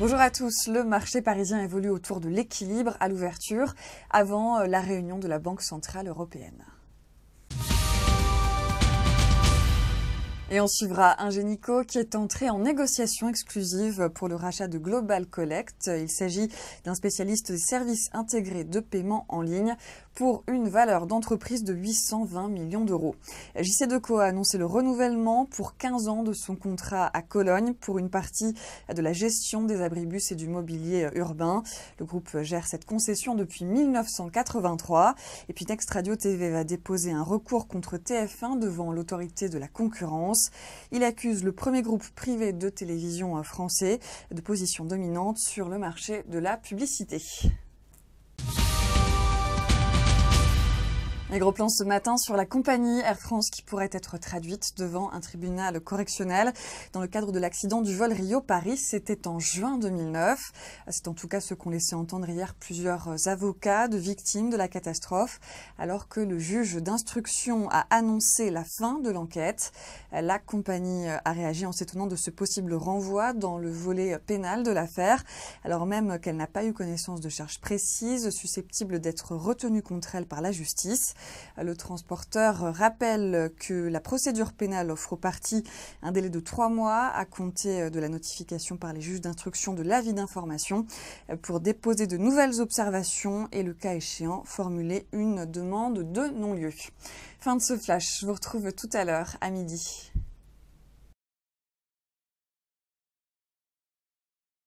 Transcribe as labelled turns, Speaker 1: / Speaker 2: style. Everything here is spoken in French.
Speaker 1: Bonjour à tous. Le marché parisien évolue autour de l'équilibre à l'ouverture avant euh, la réunion de la Banque centrale européenne. Et on suivra Ingenico qui est entré en négociation exclusive pour le rachat de Global Collect. Il s'agit d'un spécialiste des services intégrés de paiement en ligne pour une valeur d'entreprise de 820 millions d'euros. jc Deco a annoncé le renouvellement pour 15 ans de son contrat à Cologne pour une partie de la gestion des abribus et du mobilier urbain. Le groupe gère cette concession depuis 1983. Et puis Next Radio TV va déposer un recours contre TF1 devant l'autorité de la concurrence. Il accuse le premier groupe privé de télévision euh, français de position dominante sur le marché de la publicité. Les gros plan ce matin sur la compagnie Air France qui pourrait être traduite devant un tribunal correctionnel dans le cadre de l'accident du vol Rio-Paris. C'était en juin 2009. C'est en tout cas ce qu'ont laissé entendre hier plusieurs euh, avocats de victimes de la catastrophe, alors que le juge d'instruction a annoncé la fin de l'enquête. La compagnie euh, a réagi en s'étonnant de ce possible renvoi dans le volet pénal de l'affaire, alors même qu'elle n'a pas eu connaissance de charges précises susceptibles d'être retenues contre elle par la justice. Euh, le transporteur euh, rappelle que la procédure pénale offre aux parties un délai de trois mois à compter euh, de la notification par les juges d'instruction de l'avis d'information pour déposer de nouvelles observations et le cas échéant formuler une demande de non-lieu. Fin de ce flash, je vous retrouve tout à l'heure à midi.